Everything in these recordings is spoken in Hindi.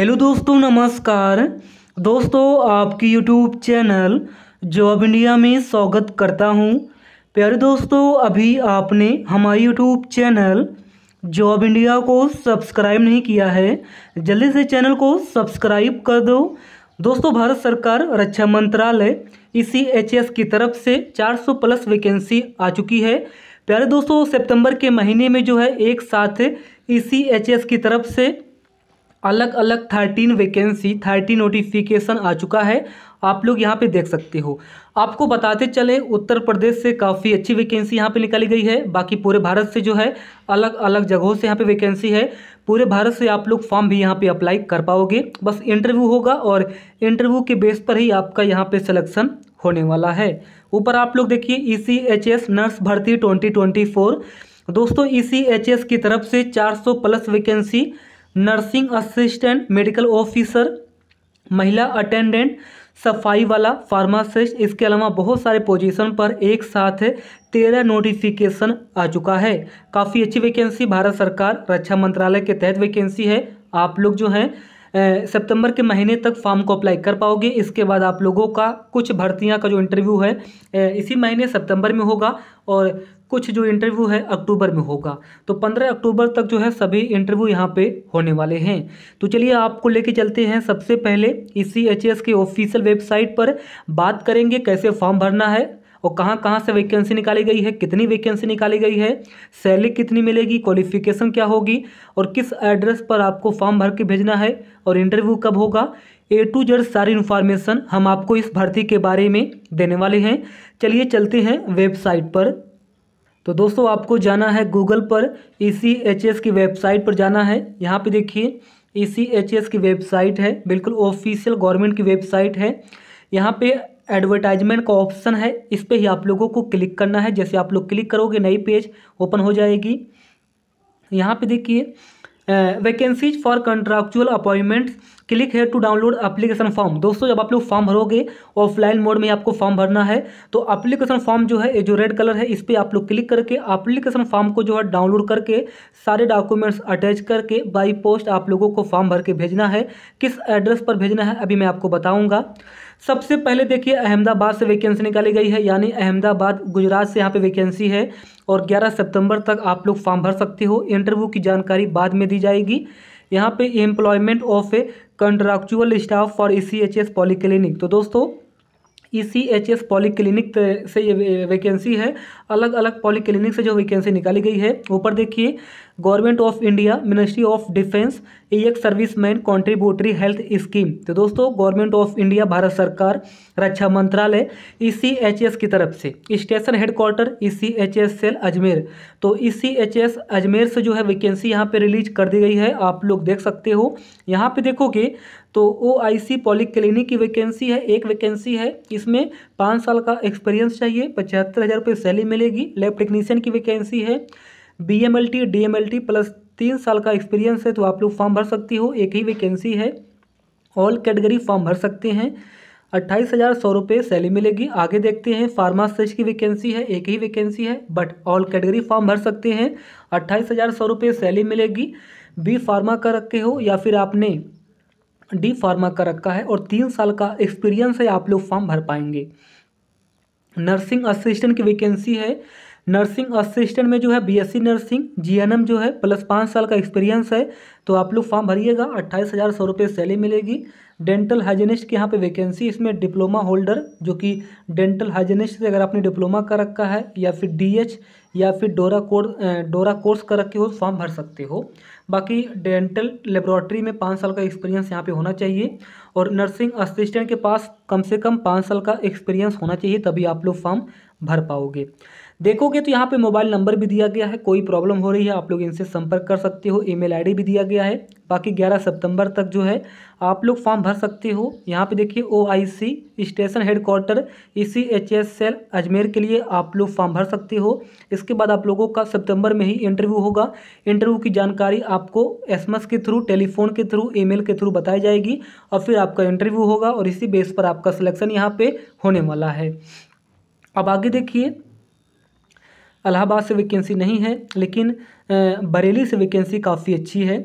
हेलो दोस्तों नमस्कार दोस्तों आपकी यूट्यूब चैनल जॉब इंडिया में स्वागत करता हूं प्यारे दोस्तों अभी आपने हमारी यूट्यूब चैनल जॉब इंडिया को सब्सक्राइब नहीं किया है जल्दी से चैनल को सब्सक्राइब कर दो दोस्तों भारत सरकार रक्षा मंत्रालय इसी एच की तरफ से 400 प्लस वैकेंसी आ चुकी है प्यारे दोस्तों सितंबर के महीने में जो है एक साथ इसी एच की तरफ से अलग अलग थर्टीन वैकेंसी थर्टीन नोटिफिकेशन आ चुका है आप लोग यहाँ पे देख सकते हो आपको बताते चले उत्तर प्रदेश से काफ़ी अच्छी वैकेंसी यहाँ पे निकाली गई है बाकी पूरे भारत से जो है अलग अलग जगहों से यहाँ पे वैकेंसी है पूरे भारत से आप लोग फॉर्म भी यहाँ पे अप्लाई कर पाओगे बस इंटरव्यू होगा और इंटरव्यू के बेस पर ही आपका यहाँ पे सिलेक्शन होने वाला है ऊपर आप लोग देखिए E C H S nurse भर्ती ट्वेंटी ट्वेंटी फोर दोस्तों ई सी एच एस की तरफ से चार सौ plus vacancy nursing assistant medical officer महिला अटेंडेंट सफाई वाला फार्मासिस्ट इसके अलावा बहुत सारे पोजीशन पर एक साथ तेरह नोटिफिकेशन आ चुका है काफ़ी अच्छी वैकेंसी भारत सरकार रक्षा मंत्रालय के तहत वैकेंसी है आप लोग जो हैं सितंबर के महीने तक फॉर्म को अप्लाई कर पाओगे इसके बाद आप लोगों का कुछ भर्तियां का जो इंटरव्यू है ए, इसी महीने सितंबर में होगा और कुछ जो इंटरव्यू है अक्टूबर में होगा तो 15 अक्टूबर तक जो है सभी इंटरव्यू यहाँ पे होने वाले हैं तो चलिए आपको लेके चलते हैं सबसे पहले ई के ऑफिशियल वेबसाइट पर बात करेंगे कैसे फॉर्म भरना है और कहाँ कहाँ से वैकेंसी निकाली गई है कितनी वैकेंसी निकाली गई है सैलरी कितनी मिलेगी क्वालिफिकेशन क्या होगी और किस एड्रेस पर आपको फॉर्म भर के भेजना है और इंटरव्यू कब होगा ए टू जेड सारी इन्फॉर्मेशन हम आपको इस भर्ती के बारे में देने वाले हैं चलिए चलते हैं वेबसाइट पर तो दोस्तों आपको जाना है गूगल पर ई e की वेबसाइट पर जाना है यहाँ पे देखिए ई e की वेबसाइट है बिल्कुल ऑफिशियल गवर्नमेंट की वेबसाइट है यहाँ पे एडवर्टाइजमेंट का ऑप्शन है इस पर ही आप लोगों को क्लिक करना है जैसे आप लोग क्लिक करोगे नई पेज ओपन हो जाएगी यहाँ पे देखिए vacancies for contractual appointments click है टू डाउनलोड अप्लीकेशन फॉर्म दोस्तों जब आप लोग फॉर्म भरोगे ऑफलाइन मोड में आपको फॉर्म भरना है तो अप्लीकेशन फॉर्म जो है ये जो रेड कलर है इस पर आप लोग क्लिक करके एप्लीकेशन फॉर्म को जो है डाउनलोड करके सारे डॉक्यूमेंट्स अटैच करके बाई पोस्ट आप लोगों को फॉर्म भर के भेजना है किस एड्रेस पर भेजना है अभी मैं आपको बताऊँगा सबसे पहले देखिए अहमदाबाद से वैकेंसी निकाली गई है यानी अहमदाबाद गुजरात से यहाँ पे वैकेंसी है और 11 सितंबर तक आप लोग फॉर्म भर सकते हो इंटरव्यू की जानकारी बाद में दी जाएगी यहाँ पे employment of a contractual staff for E C H S polyclinic तो दोस्तों E C H S polyclinic से ये वैकेंसी है अलग अलग पॉलीक्लिनिक से जो वैकेंसी निकाली गई है ऊपर देखिए government of India ministry of defence ex service man contributory health scheme तो दोस्तों गवर्नमेंट ऑफ इंडिया भारत सरकार रक्षा मंत्रालय ई e की तरफ से station headquarter E e cell Ajmer तो ई e अजमेर से जो है वैकेंसी यहाँ पर रिलीज कर दी गई है आप लोग देख सकते हो यहाँ पर देखोगे तो ओ आई सी क्लिनिक की वैकेंसी है एक वैकेंसी है इसमें पाँच साल का एक्सपीरियंस चाहिए पचहत्तर हज़ार रुपये सैलरी मिलेगी लैब टेक्नीशियन की वैकेंसी है B M L T D M L T plus तीन साल का एक्सपीरियंस है तो आप लोग फॉर्म भर सकती हो एक ही वैकेंसी है ऑल कैटेगरी फॉर्म भर सकते हैं अट्ठाईस हज़ार सौ रुपये सैलरी मिलेगी आगे देखते हैं फार्मासिस्ट की वैकेंसी है एक ही वैकेंसी है बट ऑल कैटेगरी फॉर्म भर सकते हैं अट्ठाईस हज़ार सौ रुपये सैलरी मिलेगी बी फार्मा कर रखे हो या फिर आपने डी फार्मा कर रखा है और तीन साल का एक्सपीरियंस है आप लोग फॉर्म भर पाएंगे नर्सिंग असिस्टेंट की वैकेंसी है नर्सिंग असिस्टेंट में जो है बीएससी नर्सिंग जीएनएम जो है प्लस पाँच साल का एक्सपीरियंस है तो आप लोग फॉर्म भरिएगा अट्ठाईस हज़ार सौ रुपये सैलरी मिलेगी डेंटल हाइजेनिस्ट की यहाँ पे वैकेंसी इसमें डिप्लोमा होल्डर जो कि डेंटल हाइजेनिस्ट से अगर आपने डिप्लोमा कर रखा है या फिर डी या फिर डोरा कोर्स डोरा कोर्स कर रखे हो फॉर्म भर सकते हो बाकी डेंटल लेबोरेटरी में पाँच साल का एक्सपीरियंस यहाँ पे होना चाहिए और नर्सिंग असिस्टेंट के पास कम से कम पाँच साल का एक्सपीरियंस होना चाहिए तभी आप लोग फॉर्म भर पाओगे देखोगे तो यहाँ पे मोबाइल नंबर भी दिया गया है कोई प्रॉब्लम हो रही है आप लोग इनसे संपर्क कर सकते हो ईमेल आईडी भी दिया गया है बाकी 11 सितंबर तक जो है आप लोग फॉर्म भर सकते हो यहाँ पे देखिए O I C station headquarter E C H S cell Ajmer के लिए आप लोग फॉर्म भर सकते हो इसके बाद आप लोगों का सितंबर में ही इंटरव्यू होगा इंटरव्यू की जानकारी आपको एस के थ्रू टेलीफोन के थ्रू ईमेल के थ्रू बताई जाएगी और फिर आपका इंटरव्यू होगा और इसी बेस पर आपका सिलेक्शन यहाँ पर होने वाला है अब आगे देखिए अलाहाबाद से वैकेंसी नहीं है लेकिन बरेली से वैकेंसी काफ़ी अच्छी है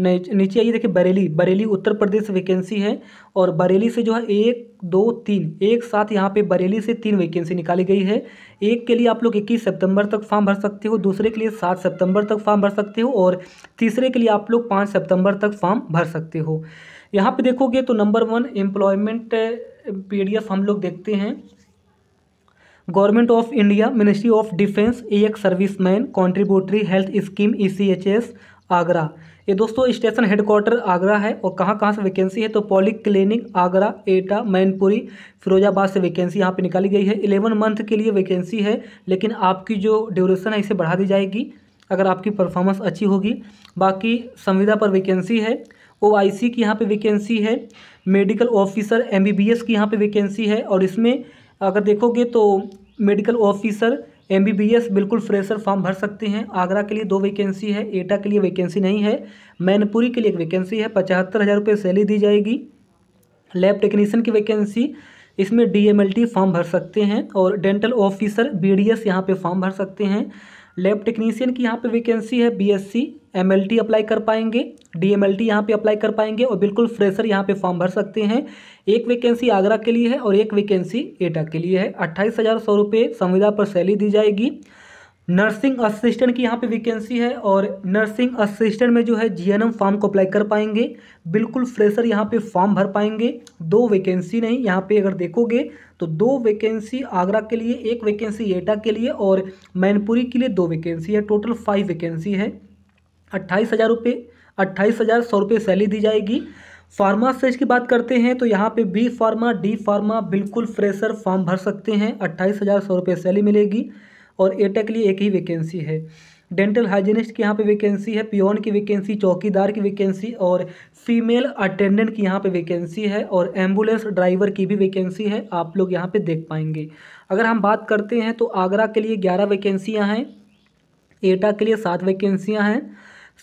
नीचे आइए देखिए बरेली बरेली उत्तर प्रदेश से वैकेंसी है और बरेली से जो है एक दो तीन एक साथ यहाँ पे बरेली से तीन वैकेंसी निकाली गई है एक के लिए आप लोग इक्कीस सितंबर तक फॉर्म भर सकते हो दूसरे के लिए सात सितंबर तक फॉर्म भर सकते हो और तीसरे के लिए आप लोग पाँच सितंबर तक फॉर्म भर सकते हो यहाँ पर देखोगे तो नंबर वन एम्प्लॉयमेंट पी हम लोग देखते हैं government of India ministry of defence ex service man contributory health scheme E C H S Agra ये दोस्तों स्टेशन हेडक्वार्टर आगरा है और कहाँ कहाँ से वैकेंसी है तो पॉली क्लिनिक आगरा एटा मैनपुरी फिरोजाबाद से वैकेंसी यहाँ पे निकाली गई है इलेवन मंथ के लिए वैकेंसी है लेकिन आपकी जो ड्यूरेशन है इसे बढ़ा दी जाएगी अगर आपकी परफॉर्मेंस अच्छी होगी बाकी संविदा पर वैकेंसी है ओ आई सी की यहाँ पर वैकेंसी है medical officer M B B S की यहाँ पर वैकेंसी है और इसमें अगर देखोगे तो मेडिकल ऑफिसर एम बिल्कुल फ्रेशर फॉर्म भर सकते हैं आगरा के लिए दो वैकेंसी है एटा के लिए वैकेंसी नहीं है मैनपुरी के लिए एक वैकेंसी है पचहत्तर हज़ार रुपये सैलरी दी जाएगी लैब टेक्नीशियन की वैकेंसी इसमें डी फॉर्म भर सकते हैं और डेंटल ऑफिसर बी डी यहाँ पर फॉर्म भर सकते हैं लैब टेक्नीशियन की यहाँ पर वैकेंसी है B M L T apply कर पाएंगे डी एम एल टी यहाँ पर अप्लाई कर पाएंगे और बिल्कुल फ्रेशर यहाँ पे फॉर्म भर सकते हैं एक वैकेंसी आगरा के लिए है और एक वैकेंसी एटा के लिए है अट्ठाईस हज़ार सौ रुपये संविदा पर सैली दी जाएगी नर्सिंग असिस्टेंट की यहाँ पे वैकेंसी है और नर्सिंग असिस्टेंट में जो है जी फॉर्म को अप्लाई कर पाएंगे बिल्कुल फ्रेशर यहाँ पर फॉर्म भर पाएंगे दो वैकेंसी नहीं यहाँ पर अगर देखोगे तो दो वैकेंसी आगरा के लिए एक वैकेंसी एटा के लिए और मैनपुरी के लिए दो वैकेंसी है टोटल फाइव वैकेंसी है अट्ठाईस हज़ार रुपये अट्ठाईस हज़ार सौ रुपये सैलरी दी जाएगी फार्मा सेज की बात करते हैं तो यहाँ पे बी फार्मा डी फार्मा बिल्कुल फ्रेशर फॉर्म भर सकते हैं अट्ठाईस हज़ार सौ रुपये सैलरी मिलेगी और एटा के लिए एक ही वैकेंसी है डेंटल हाइजीनिस्ट की यहाँ पे वैकेंसी है पियोन की वैकेंसी चौकीदार की वैकेंसी और फीमेल अटेंडेंट की यहाँ पे वैकेंसी है और एम्बुलेंस ड्राइवर की भी वैकेंसी है आप लोग यहाँ पे देख पाएंगे अगर हम बात करते हैं तो आगरा के लिए ग्यारह वैकेंसियाँ हैं एटा के लिए सात वैकेंसियाँ हैं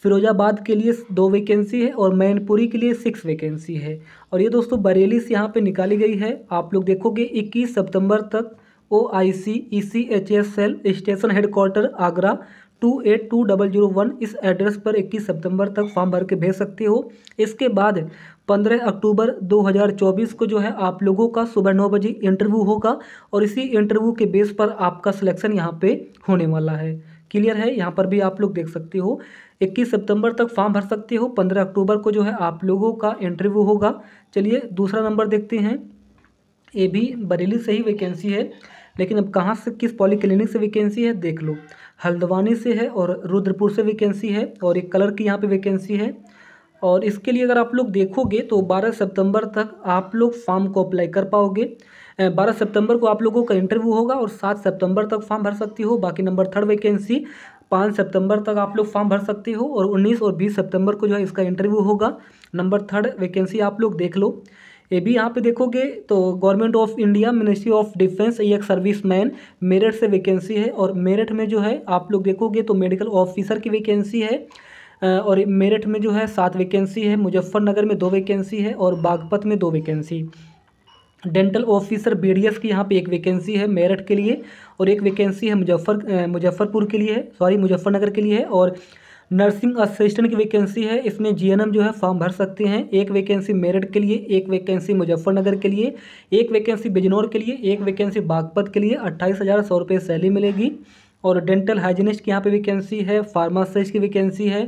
फिरोजाबाद के लिए दो वैकेंसी है और मैनपुरी के लिए सिक्स वैकेंसी है और ये दोस्तों बरेली से यहाँ पे निकाली गई है आप लोग देखोगे 21 सितंबर तक O I C E C H S L station headquarter Agra two eight two double zero one इस एड्रेस पर 21 सितंबर तक फॉर्म भर के भेज सकते हो इसके बाद 15 अक्टूबर 2024 को जो है आप लोगों का सुबह नौ बजे इंटरव्यू होगा और इसी इंटरव्यू के बेस पर आपका सिलेक्शन यहाँ पे होने वाला है क्लियर है यहाँ पर भी आप लोग देख सकते हो इक्कीस सितंबर तक फॉर्म भर सकते हो पंद्रह अक्टूबर को जो है आप लोगों का इंटरव्यू होगा चलिए दूसरा नंबर देखते हैं ये भी बरेली से ही वैकेंसी है लेकिन अब कहाँ से किस पॉलीक्लिनिक से वैकेंसी है देख लो हल्द्वानी से है और रुद्रपुर से वैकेंसी है और एक कलर की यहाँ पे वैकेंसी है और इसके लिए अगर आप लोग देखोगे तो 12 सितंबर तक आप लोग फॉर्म को अप्लाई कर पाओगे 12 सितंबर को आप लोगों का इंटरव्यू होगा और 7 सितंबर तक फॉर्म भर सकती हो बाकी नंबर थर्ड वैकेंसी पाँच सितंबर तक आप लोग फॉर्म भर सकते हो और उन्नीस और बीस सितंबर को जो है इसका इंटरव्यू होगा नंबर थर्ड वैकेंसी आप लोग देख लो ये भी यहाँ पे देखोगे तो government of India ministry of defence ये एक सर्विस मैन मेरठ से वैकेंसी है और मेरठ में जो है आप लोग देखोगे तो मेडिकल ऑफिसर की वैकेंसी है और मेरठ में जो है सात वैकेंसी है मुजफ्फरनगर में दो वैकेंसी है और बागपत में दो वैकेंसी डेंटल ऑफिसर बीडीएस की यहाँ पे एक वैकेंसी है मेरठ के लिए और एक वैकेंसी है मुजफ्फर मुजफ्फरपुर के लिए है सॉरी मुजफ्फरनगर के लिए है और नर्सिंग असिस्टेंट की वैकेंसी है इसमें जीएनएम जो है फॉर्म भर सकते हैं एक वैकेंसी मेरठ के लिए एक वैकेंसी मुजफ्फरनगर के लिए एक वैकेंसी बिजनौर के लिए एक वैकेंसी बागपत के लिए अट्ठाईस हज़ार सौ रुपये सैलरी मिलेगी और डेंटल हाइजीनिस्ट की यहाँ पे वैकेंसी है फार्मासिस्ट की वैकेंसी है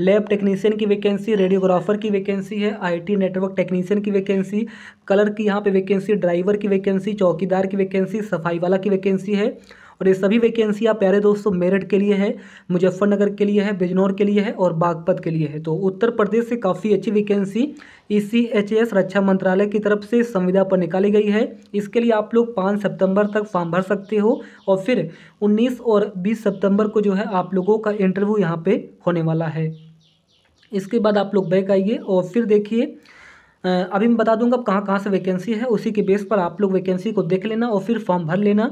लैब टेक्नीशियन की वैकेंसी रेडियोग्राफर की वैकेंसी है आईटी नेटवर्क टेक्नीशियन की वैकेंसी कलर की यहाँ पे वैकेंसी ड्राइवर की वैकेंसी चौकीदार की वैकेंसी सफाई वाला की वैकेंसी है और ये सभी वैकेंसी आप प्यारे दोस्तों मेरठ के लिए है मुजफ्फरनगर के लिए है बिजनौर के लिए है और बागपत के लिए है तो उत्तर प्रदेश से काफ़ी अच्छी वैकेंसी ई e रक्षा मंत्रालय की तरफ से संविदा पर निकाली गई है इसके लिए आप लोग पाँच सितंबर तक फॉर्म भर सकते हो और फिर उन्नीस और बीस सितंबर को जो है आप लोगों का इंटरव्यू यहाँ पर होने वाला है इसके बाद आप लोग बैक आइए और फिर देखिए अभी मैं बता दूंगा कहाँ कहाँ से वैकेंसी है उसी के बेस पर आप लोग वैकेंसी को देख लेना और फिर फॉर्म भर लेना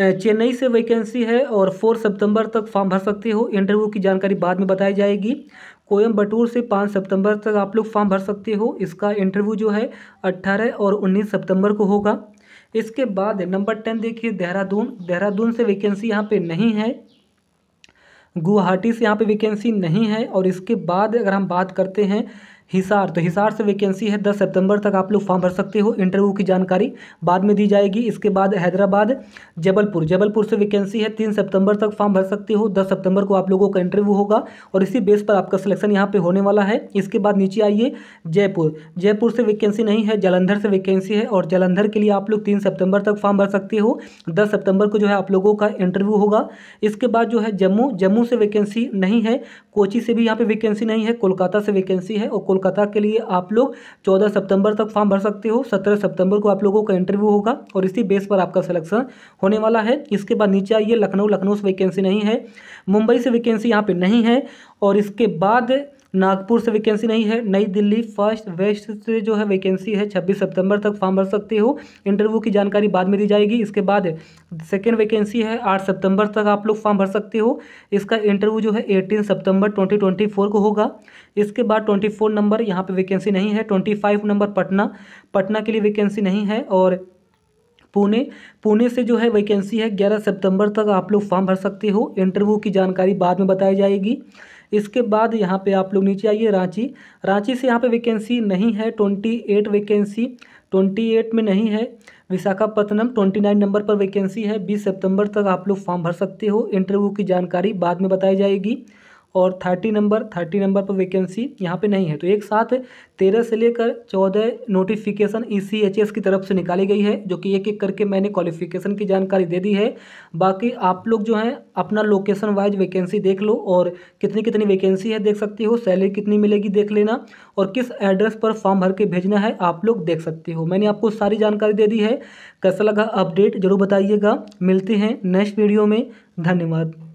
चेन्नई से वैकेंसी है और फोर सितंबर तक फॉर्म भर सकते हो इंटरव्यू की जानकारी बाद में बताई जाएगी कोयम्बटूर से पाँच सितंबर तक आप लोग फॉर्म भर सकते हो इसका इंटरव्यू जो है अट्ठारह और उन्नीस सितंबर को होगा इसके बाद नंबर टेन देखिए देहरादून देहरादून से वैकेंसी यहाँ पर नहीं है गुवाहाटी से यहाँ पे वैकेंसी नहीं है और इसके बाद अगर हम बात करते हैं हिसार तो हिसार से वैकेंसी है दस सितंबर तक आप लोग फॉर्म भर सकते हो इंटरव्यू की जानकारी बाद में दी जाएगी इसके बाद हैदराबाद जबलपुर जबलपुर से वैकेंसी है तीन सितंबर तक फॉर्म भर सकते हो दस सितंबर को आप लोगों का इंटरव्यू होगा और इसी बेस पर आपका सिलेक्शन यहाँ पर होने वाला है इसके बाद नीचे आइए जयपुर जयपुर से वैकेंसी नहीं है जलंधर से वैकेंसी है और जलंधर के लिए आप लोग तीन सितंबर तक फॉर्म भर सकते हो दस सितंबर को जो है आप लोगों का इंटरव्यू होगा इसके बाद जो है जम्मू जम्मू से वैकेंसी नहीं है कोची से भी यहाँ पर वैकेंसी नहीं है कोलकाता से वैकेंसी है और कोलकाता के लिए आप लोग चौदह सितंबर तक फॉर्म भर सकते हो सत्रह सितंबर को आप लोगों का इंटरव्यू होगा और इसी बेस पर आपका सिलेक्शन होने वाला है इसके बाद नीचे आइए लखनऊ लखनऊ से वैकेंसी नहीं है मुंबई से वैकेंसी यहाँ पर नहीं है और इसके बाद नागपुर से वैकेंसी नहीं है नई दिल्ली फर्स्ट वेस्ट से जो है वैकेंसी है 26 सितंबर तक फॉर्म भर सकते हो इंटरव्यू की जानकारी बाद में दी जाएगी इसके बाद सेकेंड वैकेंसी है 8 सितंबर तक आप लोग फॉर्म भर सकते हो इसका इंटरव्यू जो है 18 सितंबर 2024 को होगा इसके बाद 24 नंबर यहाँ पर वैकेंसी नहीं है फ़ाइव नंबर पटना पटना के लिए वैकेंसी नहीं है और पुणे पुणे से जो है वैकेंसी है ग्यारह सितंबर तक आप लोग फॉर्म भर सकते हो इंटरव्यू की जानकारी बाद में बताई जाएगी इसके बाद यहाँ पे आप लोग नीचे आइए रांची रांची से यहाँ पे वैकेंसी नहीं है twenty eight vacancy twenty eight में नहीं है विशाखापत्तनम ट्वेंटी नाइन नंबर पर वैकेंसी है बीस सितंबर तक आप लोग फॉर्म भर सकते हो इंटरव्यू की जानकारी बाद में बताई जाएगी और थर्टी नंबर थर्टी नंबर पर वैकेंसी यहाँ पे नहीं है तो एक साथ तेरह से लेकर चौदह notification E C H S की तरफ से निकाली गई है जो कि एक एक करके मैंने क्वालिफिकेशन की जानकारी दे दी है बाकी आप लोग जो हैं अपना लोकेशन वाइज वैकेंसी देख लो और कितनी कितनी वैकेंसी है देख सकती हो सैलरी कितनी मिलेगी देख लेना और किस एड्रेस पर फॉर्म भर के भेजना है आप लोग देख सकते हो मैंने आपको सारी जानकारी दे दी है कैसा लगा अपडेट जरूर बताइएगा मिलते हैं नेक्स्ट वीडियो में धन्यवाद